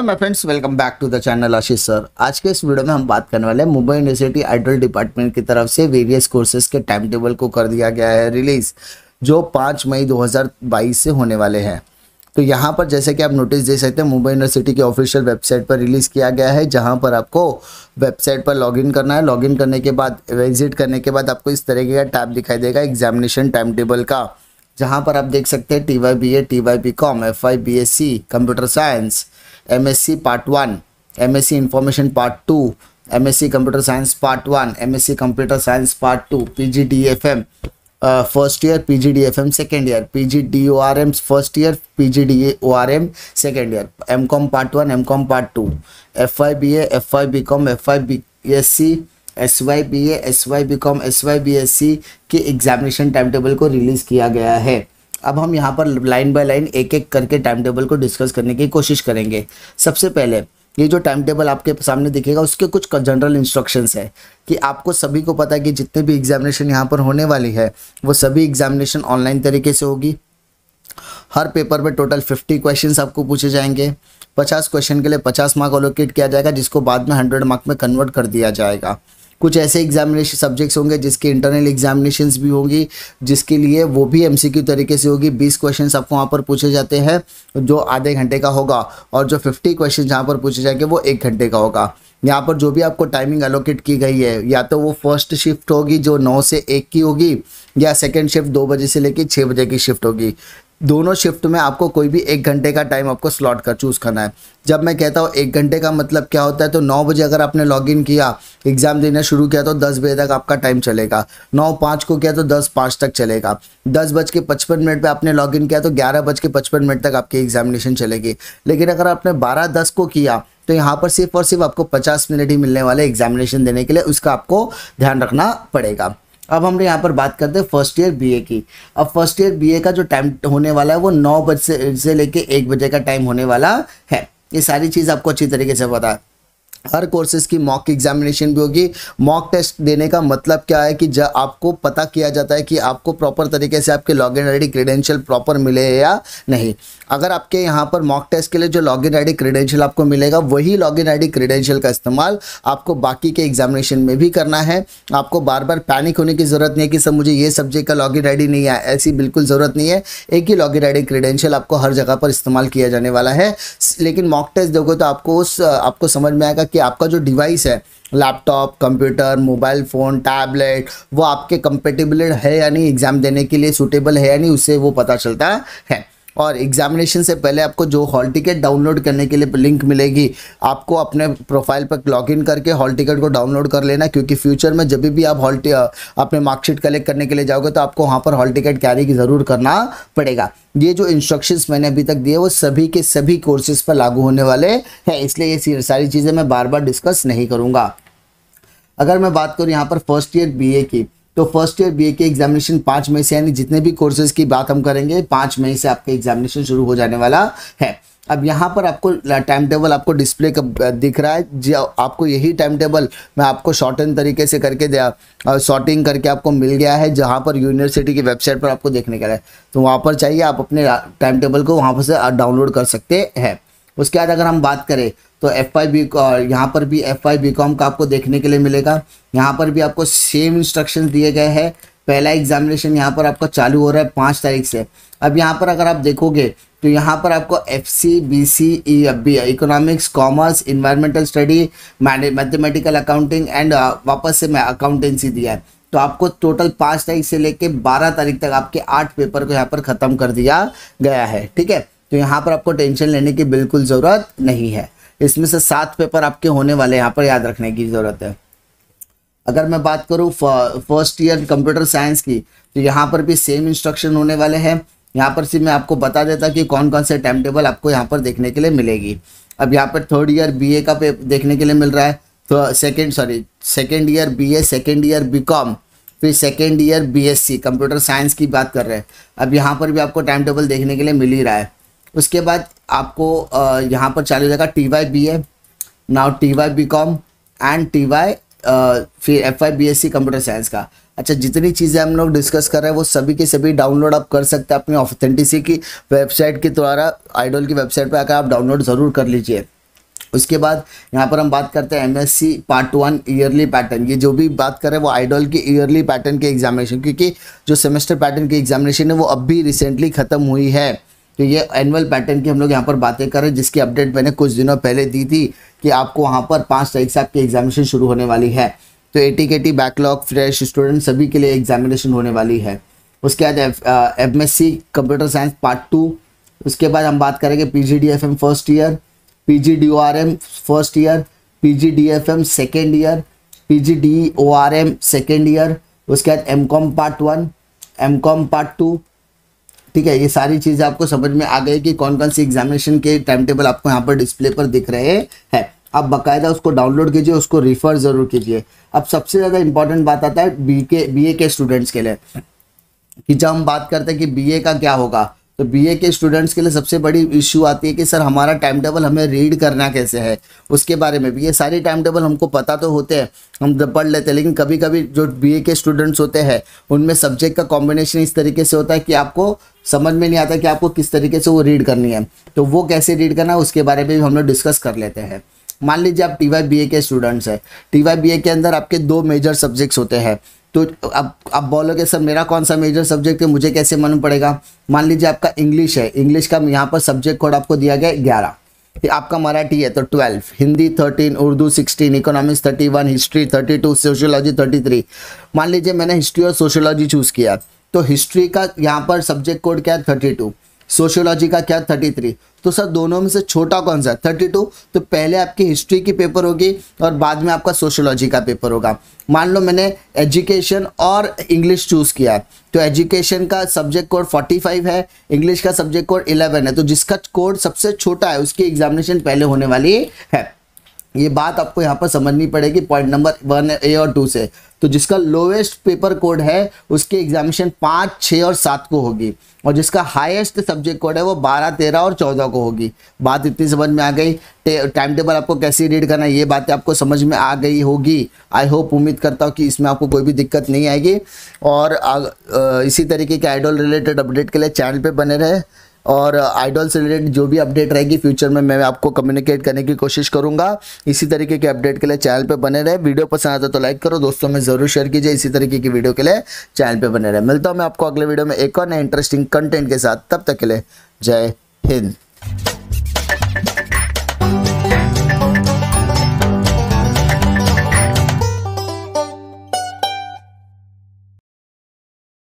hello my friends welcome back to the channel Ashish sir आज के इस वीडियो में हम बात करने वाले हैं मुंबई यूनिवर्सिटी आइडल डिपार्टमेंट की तरफ से वेरियस कोर्सेज के टाइम टेबल को कर दिया गया है रिलीज़ जो 5 मई 2022 से होने वाले हैं तो यहाँ पर जैसे कि आप नोटिस दे सकते हैं मुंबई यूनिवर्सिटी की ऑफिशियल वेबसाइट पर रिलीज़ किया गया है जहाँ पर आपको वेबसाइट पर लॉगिन करना है लॉगिन करने के बाद विजिट करने के बाद आपको इस तरीके का टैब दिखाई देगा एग्जामिनेशन टाइम टेबल का जहाँ पर आप देख सकते हैं T Y B A T Y B com F I B S C computer science MSc part one MSc information part two MSc computer science part one MSc computer science part two PGDFM first year PGDFM second year PGDORM first year PGDORM second year MCom part one MCom part two FIBA FI BCom FI BSc S Y B A S Y B com S Y B S C के examination time table को release किया गया है अब हम यहाँ पर line by line एक एक करके टाइम टेबल को डिस्कस करने की कोशिश करेंगे सबसे पहले ये जो टाइम टेबल आपके सामने दिखेगा उसके कुछ जनरल इंस्ट्रक्शंस है कि आपको सभी को पता है कि जितने भी एग्जामिनेशन यहाँ पर होने वाली है वो सभी एग्जामिनेशन ऑनलाइन तरीके से होगी हर पेपर में टोटल फिफ्टी क्वेश्चन आपको पूछे जाएंगे पचास क्वेश्चन के लिए पचास मार्क अलोकेट किया जाएगा जिसको बाद में हंड्रेड मार्क में कन्वर्ट कर दिया जाएगा कुछ ऐसे एग्जामिनेशन सब्जेक्ट्स होंगे जिसके इंटरनल एग्जामिनेशंस भी होंगी जिसके लिए वो भी एम तरीके से होगी बीस क्वेश्चन आपको वहाँ पर पूछे जाते हैं जो आधे घंटे का होगा और जो फिफ्टी क्वेश्चन यहाँ पर पूछे जाएंगे वो एक घंटे का होगा यहाँ पर जो भी आपको टाइमिंग एलोकेट की गई है या तो वो फर्स्ट शिफ्ट होगी जो नौ से एक की होगी या सेकेंड शिफ्ट दो बजे से लेकर छः बजे की शिफ्ट होगी दोनों शिफ्ट में आपको कोई भी एक घंटे का टाइम आपको स्लॉट कर चूज़ करना है जब मैं कहता हूँ एक घंटे का मतलब क्या होता है तो नौ बजे अगर आपने लॉगिन किया एग्ज़ाम देना शुरू किया तो दस बजे तक आपका टाइम चलेगा नौ पाँच को किया तो दस पाँच तक चलेगा दस बज के पचपन मिनट पर आपने लॉगिन किया तो ग्यारह बज के पचपन मिनट तक आपकी एग्जामिनेशन चलेगी लेकिन अगर आपने बारह दस को किया तो यहाँ पर सिर्फ और सिर्फ आपको पचास मिनट ही मिलने वाले एग्जामिनेशन देने के लिए उसका आपको ध्यान रखना पड़ेगा अब हम यहाँ पर बात करते हैं फर्स्ट ईयर बीए की अब फर्स्ट ईयर बीए का जो टाइम होने वाला है वो नौ बजे से, से लेके एक बजे का टाइम होने वाला है ये सारी चीज़ आपको अच्छी तरीके से पता है हर कोर्सेज की मॉक एग्जामिनेशन भी होगी मॉक टेस्ट देने का मतलब क्या है कि जब आपको पता किया जाता है कि आपको प्रॉपर तरीके से आपके log in ID credential credential proper मिले या नहीं अगर आपके यहाँ पर मॉक टेस्ट के लिए जो लॉगिन आईडी क्रेडेंशियल आपको मिलेगा वही लॉगिन आईडी क्रेडेंशियल का इस्तेमाल आपको बाकी के एग्जामिनेशन में भी करना है आपको बार बार पैनिक होने की ज़रूरत नहीं है कि सर मुझे ये सब्जेक्ट का लॉगिन आईडी नहीं है ऐसी बिल्कुल ज़रूरत नहीं है एक ही लॉगिन आईडी क्रेडेंशियल आपको हर जगह पर इस्तेमाल किया जाने वाला है लेकिन मॉक टेस्ट दोगे तो आपको उस आपको समझ में आएगा कि आपका जो डिवाइस है laptop computer mobile phone tablet वो आपके कंपेटेबल है या नहीं एग्ज़ाम देने के लिए सूटेबल है या नहीं उससे वो पता चलता है और एग्जामिनेशन से पहले आपको जो हॉल टिकट डाउनलोड करने के लिए लिंक मिलेगी आपको अपने प्रोफाइल पर लॉग इन करके हॉल टिकट को डाउनलोड कर लेना क्योंकि फ्यूचर में जब भी आप हॉल अपने मार्कशीट कलेक्ट करने के लिए जाओगे तो आपको वहाँ पर हॉल टिकट कैरी की ज़रूर करना पड़ेगा ये जो इंस्ट्रक्शंस मैंने अभी तक दिए वो सभी के सभी कोर्सेज पर लागू होने वाले हैं इसलिए ये सारी चीज़ें मैं बार बार डिस्कस नहीं करूँगा अगर मैं बात करूँ यहाँ पर फर्स्ट ईयर बी की तो फर्स्ट ईयर बीए के एग्जामिनेशन पाँच मई से यानी जितने भी कोर्सेज की बात हम करेंगे पाँच मई से आपका एग्जामिनेशन शुरू हो जाने वाला है अब यहाँ पर आपको टाइम टेबल आपको डिस्प्ले दिख रहा है जो आपको यही टाइम टेबल मैं आपको शॉर्ट एंड तरीके से करके दिया शॉर्टिंग करके आपको मिल गया है जहाँ पर यूनिवर्सिटी की वेबसाइट पर आपको देखने के लिए तो वहाँ पर चाहिए आप अपने टाइम टेबल को वहाँ पर से डाउनलोड कर सकते हैं उसके बाद अगर हम बात करें तो एफ आई बी यहाँ पर भी एफ आई बी कॉम का आपको देखने के लिए मिलेगा यहाँ पर भी आपको सेम इंस्ट्रक्शन दिए गए हैं पहला एग्जामिनेशन यहाँ पर आपका चालू हो रहा है पाँच तारीख से अब यहाँ पर अगर आप देखोगे तो यहाँ पर आपको F C B C E अब economics commerce environmental study mathematical accounting and वापस से मैं अकाउंटेंसी दिया है तो आपको टोटल पाँच तारीख से लेके बारह तारीख तक आपके आठ पेपर को यहाँ पर ख़त्म कर दिया गया है ठीक है तो यहाँ पर आपको टेंशन लेने की बिल्कुल ज़रूरत नहीं है इसमें से सात पेपर आपके होने वाले यहाँ पर याद रखने की ज़रूरत है अगर मैं बात करूँ फर्स्ट ईयर कंप्यूटर साइंस की तो यहाँ पर भी सेम इंस्ट्रक्शन होने वाले हैं यहाँ पर सिर्फ मैं आपको बता देता कि कौन कौन से टाइम टेबल आपको यहाँ पर देखने के लिए मिलेगी अब यहाँ पर थर्ड ईयर बीए का पे देखने के लिए मिल रहा है तो second sorry second year BA second year BCom फिर second year BSc computer science की बात कर रहे हैं अब यहाँ पर भी आपको टाइम टेबल देखने के लिए मिल ही रहा है उसके बाद आपको यहाँ पर चालू जाएगा T Y B A now T Y B com and T Y फिर F I B S C computer science का अच्छा जितनी चीज़ें हम लोग डिस्कस कर रहे हैं वो सभी के सभी डाउनलोड आप कर सकते हैं अपनी ऑथेंटिसी की वेबसाइट के द्वारा आइडोल की वेबसाइट पर आकर आप डाउनलोड ज़रूर कर लीजिए उसके बाद यहाँ पर हम बात करते हैं MSc part one yearly pattern ये जो भी बात करें वो आइडोल की ईयरली पैटर्न के एग्जामिनेशन क्योंकि जो सेमेस्टर पैटर्न की एग्जामिनेशन है वो अब भी रिसेंटली ख़त्म हुई है तो ये एनुअल पैटर्न की हम लोग यहाँ पर बातें कर रहे हैं जिसकी अपडेट मैंने कुछ दिनों पहले दी थी कि आपको वहाँ पर पाँच तारीख से आपकी एग्जामिनेशन शुरू होने वाली है तो A T K T backlog fresh student सभी के लिए एग्जामिनेशन होने वाली है उसके बाद M S C computer science part two उसके बाद हम बात करेंगे P G D F M first year P G D O R M first year P G D F M second year P G D O R M second year उसके बाद M com part one M com part two ठीक है ये सारी चीज़ें आपको समझ में आ गई कि कौन कौन सी एग्जामिनेशन के टाइम टेबल आपको यहाँ पर डिस्प्ले पर दिख रहे हैं आप बाकायदा उसको डाउनलोड कीजिए उसको रिफ़र ज़रूर कीजिए अब सबसे ज़्यादा इंपॉर्टेंट बात आता है बी के बी के स्टूडेंट्स के लिए कि जब हम बात करते हैं कि बी का क्या होगा तो बीए के स्टूडेंट्स के लिए सबसे बड़ी इश्यू आती है कि सर हमारा टाइम टेबल हमें रीड करना कैसे है उसके बारे में भी ये सारे टाइम टेबल हमको पता तो होते हैं हम पढ़ लेते हैं लेकिन कभी कभी जो बीए के स्टूडेंट्स होते हैं उनमें सब्जेक्ट का कॉम्बिनेशन इस तरीके से होता है कि आपको समझ में नहीं आता कि आपको किस तरीके से वो रीड करनी है तो वो कैसे रीड करना है उसके बारे में भी हम लोग डिस्कस कर लेते हैं मान लीजिए आप टी वाई बी ए के स्टूडेंट्स हैं टी वाई बी ए के अंदर आपके दो मेजर सब्जेक्ट्स होते हैं तो अब आप बोलोगे सर मेरा कौन सा मेजर सब्जेक्ट है मुझे कैसे मालूम पड़ेगा मान लीजिए आपका इंग्लिश है इंग्लिश का यहाँ पर सब्जेक्ट कोड आपको दिया गया ग्यारह आपका मराठी है तो twelve Hindi thirteen Urdu sixteen economics thirty one history thirty two sociology thirty three मान लीजिए मैंने हिस्ट्री और सोशियोलॉजी चूज़ किया तो हिस्ट्री का यहाँ पर सब्जेक्ट कोड क्या है थर्टी टू सोशियोलॉजी का क्या थर्टी थ्री तो सर दोनों में से छोटा कौन सा थर्टी टू तो पहले आपकी हिस्ट्री की पेपर होगी और बाद में आपका सोशियोलॉजी का पेपर होगा मान लो मैंने एजुकेशन और इंग्लिश चूज़ किया तो एजुकेशन का सब्जेक्ट कोड फोर्टी फाइव है इंग्लिश का सब्जेक्ट कोड इलेवन है तो जिसका कोड सबसे छोटा है उसकी एग्जामिनेशन पहले होने वाली है ये बात आपको यहाँ पर समझनी पड़ेगी पॉइंट नंबर वन ए और टू से तो जिसका लोवेस्ट पेपर कोड है उसकी एग्जामिनेशन पाँच छः और सात को होगी और जिसका हाईएस्ट सब्जेक्ट कोड है वो बारह तेरह और चौदह को होगी बात इतनी समझ में आ गई टाइम टेबल आपको कैसे रीड करना है ये बातें आपको समझ में आ गई होगी आई होप उम्मीद करता हूँ कि इसमें आपको कोई भी दिक्कत नहीं आएगी और इसी तरीके के आइडल रिलेटेड अपडेट के लिए चैनल पर बने रहे और आइडल से रिलेटेड जो भी अपडेट रहेगी फ्यूचर में मैं आपको कम्युनिकेट करने की कोशिश करूंगा इसी तरीके के अपडेट के लिए चैनल पे बने रहे वीडियो पसंद आता तो लाइक करो दोस्तों में ज़रूर शेयर कीजिए इसी तरीके की वीडियो के लिए चैनल पे बने रहे मिलता हूँ मैं आपको अगले वीडियो में एक और नए इंटरेस्टिंग कंटेंट के साथ तब तक के लिए जय हिंद